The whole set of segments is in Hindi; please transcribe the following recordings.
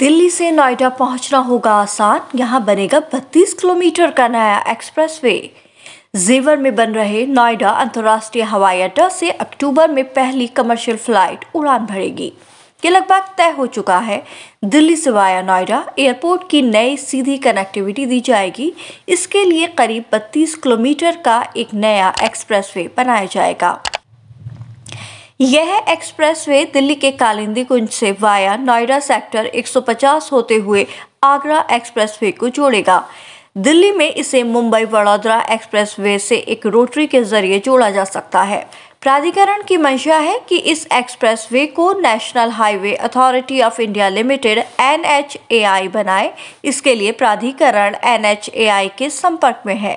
दिल्ली से नोएडा पहुंचना होगा आसान यहां बनेगा 32 किलोमीटर का नया एक्सप्रेसवे जेवर में बन रहे नोएडा अंतर्राष्ट्रीय हवाई अड्डा से अक्टूबर में पहली कमर्शियल फ्लाइट उड़ान भरेगी ये लगभग तय हो चुका है दिल्ली से वाया नोएडा एयरपोर्ट की नई सीधी कनेक्टिविटी दी जाएगी इसके लिए करीब 32 किलोमीटर का एक नया एक्सप्रेसवे बनाया जाएगा यह एक्सप्रेसवे दिल्ली के कालिंदी कुंज से वाया नोएडा सेक्टर 150 होते हुए आगरा एक्सप्रेसवे को जोड़ेगा दिल्ली में इसे मुंबई वडोदरा एक्सप्रेसवे से एक रोटरी के जरिए जोड़ा जा सकता है प्राधिकरण की मंशा है कि इस एक्सप्रेसवे को national highway authority of India limited एन बनाए इसके लिए प्राधिकरण एन के संपर्क में है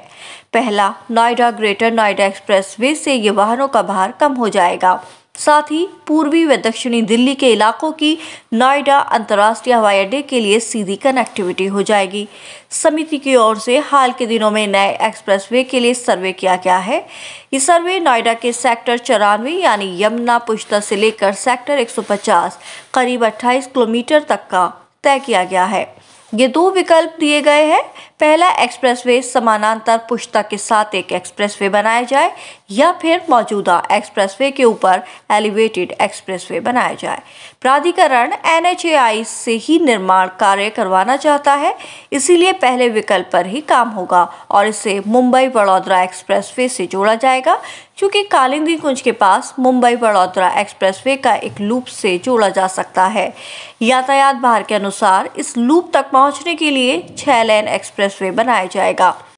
पहला नोएडा ग्रेटर नोएडा एक्सप्रेसवे से ये वाहनों का भार कम हो जाएगा साथ ही पूर्वी व दक्षिणी दिल्ली के इलाकों की नोएडा अंतर्राष्ट्रीय हवाई अड्डे के लिए सीधी कनेक्टिविटी हो जाएगी समिति की ओर से हाल के दिनों में नए एक्सप्रेसवे के लिए सर्वे किया गया है ये सर्वे नोएडा के सेक्टर चौरानवे यानी यमुना पुश्ता से लेकर सेक्टर 150 करीब 28 किलोमीटर तक का तय किया गया है ये दो विकल्प दिए गए हैं पहला एक्सप्रेसवे समानांतर पुश्ता के साथ एक एक्सप्रेसवे बनाया जाए या फिर मौजूदा एक्सप्रेसवे के ऊपर एलिवेटेड एक्सप्रेसवे बनाया जाए प्राधिकरण एन से ही निर्माण कार्य करवाना चाहता है इसीलिए पहले विकल्प पर ही काम होगा और इसे मुंबई वडोदरा एक्सप्रेस से जोड़ा जाएगा क्योंकि कालिंदी कुंज के पास मुंबई वडोदरा एक्सप्रेसवे का एक लूप से जोड़ा जा सकता है यातायात भार के अनुसार इस लूप तक पहुंचने के लिए छह लेन एक्सप्रेस आश्रय बनाया जाएगा